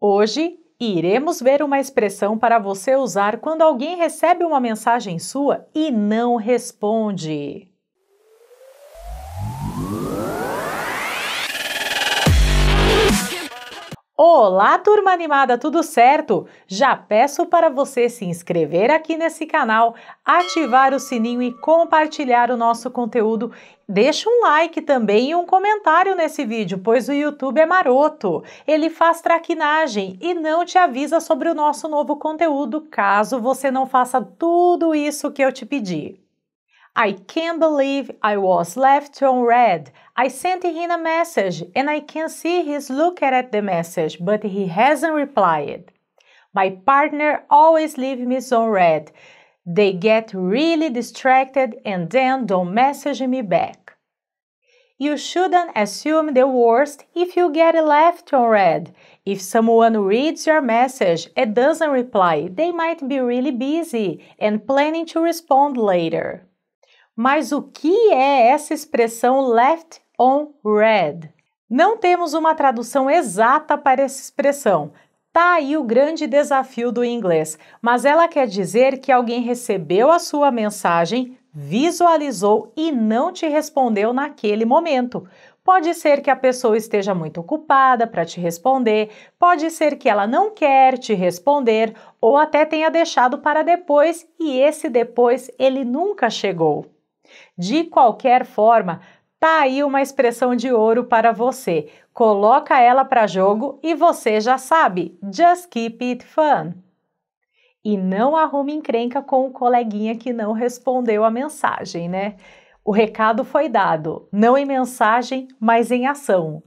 Hoje iremos ver uma expressão para você usar quando alguém recebe uma mensagem sua e não responde. Olá, turma animada, tudo certo? Já peço para você se inscrever aqui nesse canal, ativar o sininho e compartilhar o nosso conteúdo. Deixa um like também e um comentário nesse vídeo, pois o YouTube é maroto. Ele faz traquinagem e não te avisa sobre o nosso novo conteúdo, caso você não faça tudo isso que eu te pedi. I can't believe I was left on red. I sent him a message and I can see he's looking at the message, but he hasn't replied. My partner always leaves me on red. They get really distracted and then don't message me back. You shouldn't assume the worst if you get left on red. If someone reads your message and doesn't reply, they might be really busy and planning to respond later. Mas o que é essa expressão left on red? Não temos uma tradução exata para essa expressão. Tá aí o grande desafio do inglês, mas ela quer dizer que alguém recebeu a sua mensagem, visualizou e não te respondeu naquele momento. Pode ser que a pessoa esteja muito ocupada para te responder, pode ser que ela não quer te responder ou até tenha deixado para depois e esse depois ele nunca chegou. De qualquer forma, tá aí uma expressão de ouro para você. Coloca ela para jogo e você já sabe. Just keep it fun. E não arrume encrenca com o coleguinha que não respondeu a mensagem, né? O recado foi dado, não em mensagem, mas em ação.